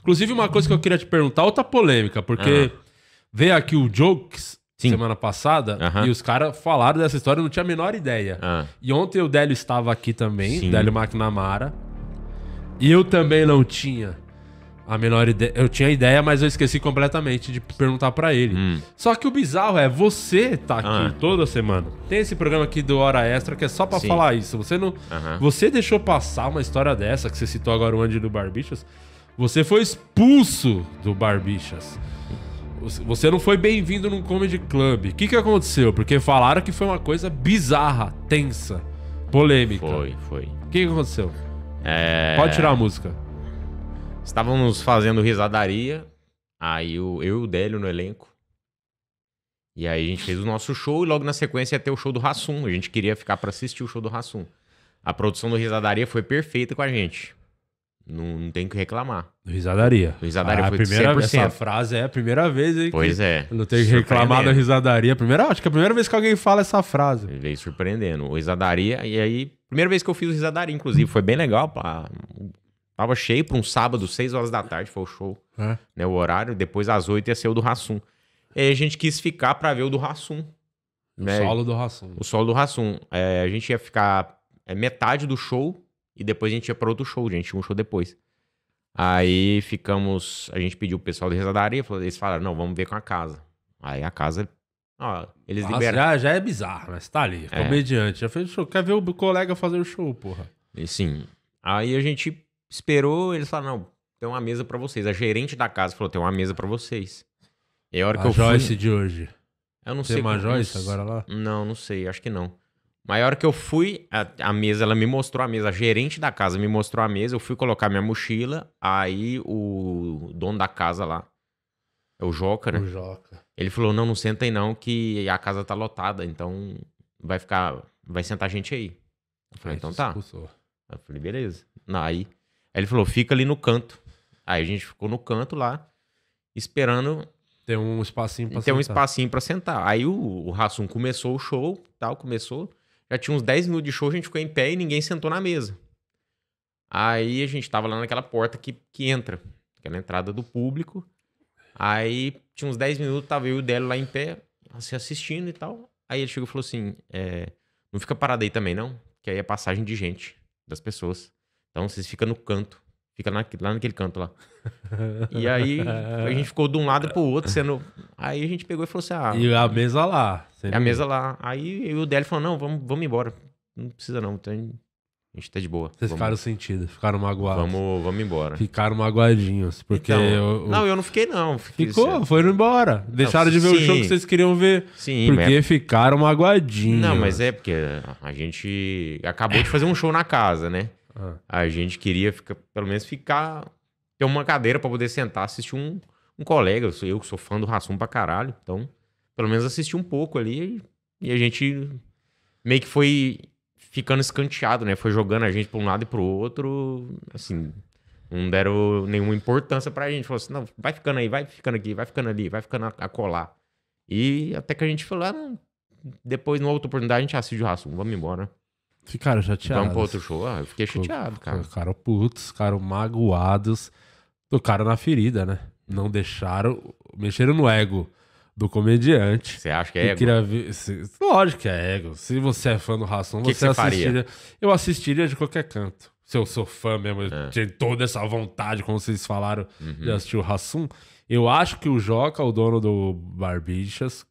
Inclusive, uma coisa que eu queria te perguntar, outra polêmica, porque ah. veio aqui o Jokes Sim. semana passada e os caras falaram dessa história, eu não tinha a menor ideia. Ah. E ontem o Délio estava aqui também, Sim. Délio McNamara, e eu também não tinha a menor ideia. Eu tinha ideia, mas eu esqueci completamente de perguntar para ele. Hum. Só que o bizarro é, você tá aqui ah. toda semana. Tem esse programa aqui do Hora Extra que é só para falar isso. Você não. Você deixou passar uma história dessa que você citou agora o Andy do Barbichos. Você foi expulso do Barbixas. Você não foi bem-vindo num comedy club. O que, que aconteceu? Porque falaram que foi uma coisa bizarra, tensa, polêmica. Foi, foi. O que, que aconteceu? É... Pode tirar a música. Estávamos fazendo risadaria. Aí eu, eu e o Délio no elenco. E aí a gente fez o nosso show e logo na sequência ia ter o show do Rassum. A gente queria ficar para assistir o show do Rassum. A produção do Risadaria foi perfeita com a gente. Não, não tem o que reclamar. Risadaria. Risadaria ah, foi a primeira, 100%. Essa frase é a primeira vez, hein? Pois é. Não tem que reclamar da risadaria. Primeira, acho que é a primeira vez que alguém fala essa frase. Veio surpreendendo. O risadaria, e aí... Primeira vez que eu fiz o risadaria, inclusive. Foi bem legal, pá. Tava cheio pra um sábado, 6 horas da tarde, foi o show. É. Né, o horário, depois às 8 ia ser o do Rassum. E aí a gente quis ficar pra ver o do Rassum. O né? solo do Rassum. O solo do Rassum. É, a gente ia ficar... É, metade do show e depois a gente ia pra outro show, a gente tinha um show depois. Aí ficamos. A gente pediu o pessoal do Rezadaria, eles falaram: não, vamos ver com a casa. Aí a casa. Ó, eles Nossa, Já, já é bizarro, mas né? tá ali, é. comediante. Já fez o show. Quer ver o colega fazer o show, porra? E sim. Aí a gente esperou, eles falaram: não, tem uma mesa para vocês. A gerente da casa falou: tem uma mesa para vocês. E a hora a que eu Joyce fui. Joyce de hoje. Eu não tem sei. Tem uma Joyce agora lá? Não, não sei, acho que não. Maior que eu fui, a, a, mesa, ela me mostrou a mesa, a gerente da casa me mostrou a mesa, eu fui colocar minha mochila, aí o dono da casa lá, é o Joca, né? O Joca. Ele falou: não, não senta aí não, que a casa tá lotada, então vai ficar, vai sentar a gente aí. Eu falei: então tá. Expulsou. Eu falei: beleza. Não, aí, aí ele falou: fica ali no canto. Aí a gente ficou no canto lá, esperando tem um espacinho pra tem sentar. um espacinho pra sentar. Aí o, o Rassum começou o show, tal, começou. Já tinha uns 10 minutos de show, a gente ficou em pé e ninguém sentou na mesa. Aí a gente tava lá naquela porta que, que entra, aquela entrada do público. Aí tinha uns 10 minutos, tava eu e o Délio lá em pé, se assistindo e tal. Aí ele chegou e falou assim: é, não fica parado aí também, não, que aí é passagem de gente, das pessoas. Então vocês ficam no canto. Fica na, lá naquele canto lá. E aí a gente ficou de um lado pro outro, sendo. Aí a gente pegou e falou assim: ah. E a mesa lá. É a mesa lá. Aí o Délio falou: não, vamos, vamos embora. Não precisa não, então tem... a gente tá de boa. Vocês vamos... ficaram sentidos, ficaram magoados. Vamos, vamos embora. Ficaram magoadinhos, porque... Então, eu, eu... Não, eu não fiquei não. Fiquei Ficou, certo. foram embora. Deixaram não, de ver sim. o show que vocês queriam ver. Sim, Porque mas... É- ficaram magoadinhos. Não, mas é porque a gente acabou de fazer um show na casa, né? Ah. A gente queria ficar, pelo menos ficar... Ter uma cadeira para poder sentar, assistir um, um colega. Eu, sou, eu que sou fã do Rassum pra caralho, então pelo menos assisti um pouco ali e a gente meio que foi ficando escanteado, né? Foi jogando a gente para um lado e para o outro, assim, não deram nenhuma importância pra gente. Falou assim, não, vai ficando aí, vai ficando aqui, vai ficando ali, vai ficando a, a colar. E até que a gente falou, ah, não, depois, numa outra oportunidade, a gente assiste ah, o Rassum, vamos embora. Ficaram é chateados. Vamos então, pro outro show. Ah, eu fiquei chateado, cara. Ficaram putos, ficaram magoados. Tocaram na ferida, né? Não deixaram. Mexeram no ego do comediante. Você acha que é ego? Ver, se, lógico que é ego. Se você é fã do Rassum, você assistiria. Faria? Eu assistiria de qualquer canto. Se eu sou fã mesmo, é. eu tinha toda essa vontade, como vocês falaram, uhum. de assistir o Rassum. Eu acho que o Joca, o dono do Barbichas,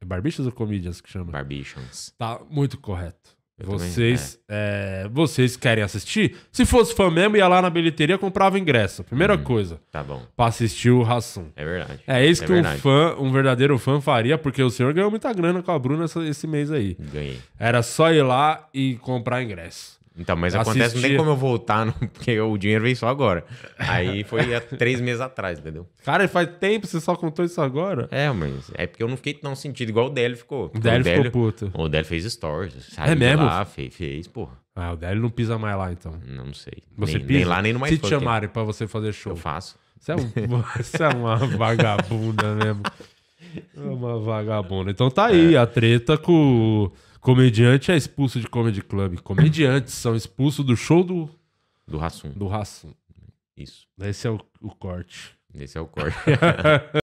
é Barbichas ou Comedians que chama? Barbichas. Tá muito correto vocês, também, é. É, vocês querem assistir? Se fosse fã mesmo, ia lá na bilheteria comprava ingresso. Primeira hum, coisa. Tá bom. Pra assistir o Rassum. É verdade. É isso é que verdade. um fã, um verdadeiro fã faria, porque o senhor ganhou muita grana com a Bruna esse mês aí. Ganhei. Era só ir lá e comprar ingresso. Então, mas acontece, não nem como eu voltar, não, porque o dinheiro veio só agora. Aí foi há três meses atrás, entendeu? Cara, faz tempo, você só contou isso agora? É, mas é porque eu não fiquei tão sentido, igual o Délio ficou. O Délio, o Délio ficou puto. O Délio fez stories, saiu é mesmo? lá, fez, fez, porra. Ah, o Délio não pisa mais lá, então. Não, não sei. Você nem, pisa? Nem lá, nem no mais Se te chamarem pra você fazer show. Eu faço. Você é, um, você é uma vagabunda mesmo. É uma vagabunda. Então tá aí, é. a treta com. Comediante é expulso de comedy club. Comediantes são expulsos do show do. Do Rassum. Do Rassum. Isso. Esse é o, o corte. Esse é o corte.